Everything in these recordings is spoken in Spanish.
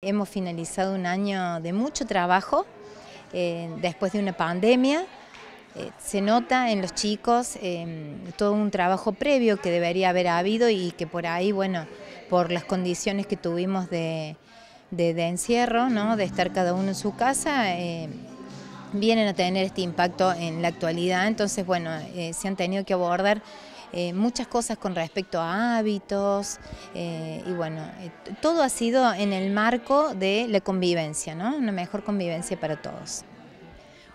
Hemos finalizado un año de mucho trabajo eh, después de una pandemia. Eh, se nota en los chicos eh, todo un trabajo previo que debería haber habido y que por ahí, bueno, por las condiciones que tuvimos de, de encierro, ¿no? de estar cada uno en su casa, vienen a tener este impacto en la actualidad, entonces bueno, eh, se han tenido que abordar eh, muchas cosas con respecto a hábitos eh, y bueno, todo ha sido en el marco de la convivencia, ¿no? Una mejor convivencia para todos.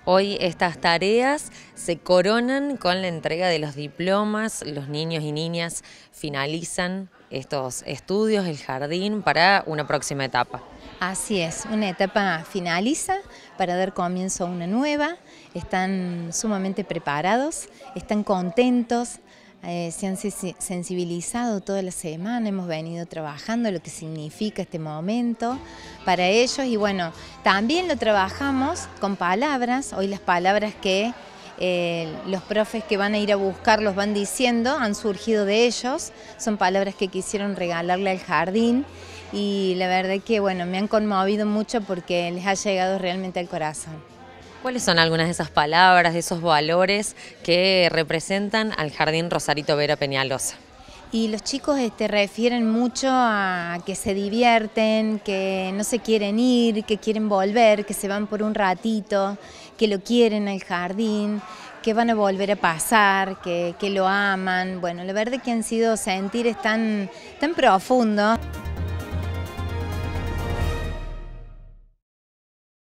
Hoy estas tareas se coronan con la entrega de los diplomas, los niños y niñas finalizan estos estudios, el jardín, para una próxima etapa. Así es, una etapa finaliza para dar comienzo a una nueva, están sumamente preparados, están contentos, eh, se han sensibilizado toda la semana, hemos venido trabajando lo que significa este momento para ellos y bueno, también lo trabajamos con palabras, hoy las palabras que eh, los profes que van a ir a buscar los van diciendo, han surgido de ellos, son palabras que quisieron regalarle al jardín y la verdad que bueno, me han conmovido mucho porque les ha llegado realmente al corazón. ¿Cuáles son algunas de esas palabras, de esos valores que representan al Jardín Rosarito Vera Peñalosa? Y los chicos este, refieren mucho a que se divierten, que no se quieren ir, que quieren volver, que se van por un ratito, que lo quieren al jardín, que van a volver a pasar, que, que lo aman. Bueno, la verdad que han sido sentir tan, tan profundos.